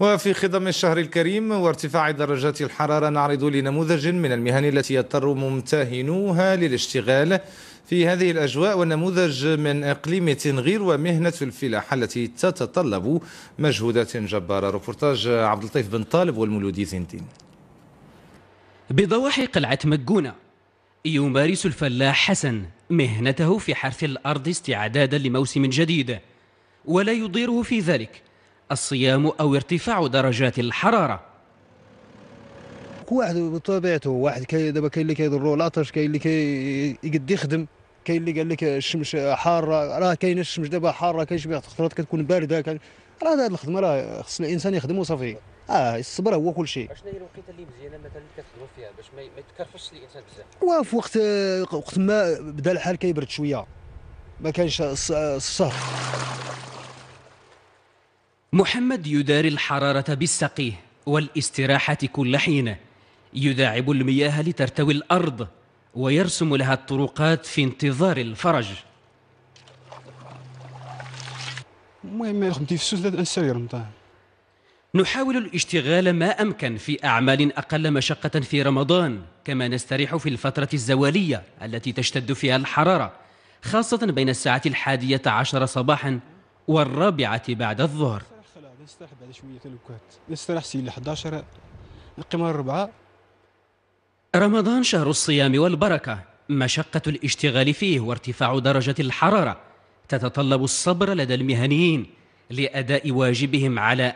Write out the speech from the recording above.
وفي خضم الشهر الكريم وارتفاع درجات الحرارة نعرض لنموذج من المهن التي يضطر ممتهنوها للاشتغال في هذه الأجواء والنموذج من إقليم تنغير ومهنة الفلاحة التي تتطلب مجهودات جبارة روبورتاج عبد اللطيف بن طالب والمولودي زندين بضواحي قلعة مجونة يمارس الفلاح حسن مهنته في حرث الأرض استعدادا لموسم جديد ولا يضيره في ذلك الصيام أو ارتفاع درجات الحرارة واحد بطبيعته واحد كي دابا كاين اللي كيضرو العطش كاين اللي كيقد يخدم كاين اللي قال لك الشمس حاره راه كاينه الشمس دابا حاره كاين شي خطرات كتكون بارده كان راه هذه الخدمه راه خص الانسان يخدم وصافي اه الصبر هو كل شيء شنو هي الوقيته اللي مزيانه مثلا اللي كتخدموا فيها باش ما يتكرفش الانسان بزاف وفي وقت وقت ما بدا الحال كيبرد شويه ما كانش الصهر محمد يداري الحرارة بالسقيه والاستراحة كل حين يداعب المياه لترتوي الأرض ويرسم لها الطرقات في انتظار الفرج المهم في السوس نتاعها نحاول الاشتغال ما أمكن في أعمال أقل مشقة في رمضان كما نستريح في الفترة الزوالية التي تشتد فيها الحرارة خاصة بين الساعة الحادية عشر صباحا والرابعة بعد الظهر نستريح بعد شويه كلوكات نستريح سي 11 القمار أربعة رمضان شهر الصيام والبركة مشقة الاشتغال فيه وارتفاع درجة الحرارة تتطلب الصبر لدى المهنيين لأداء واجبهم على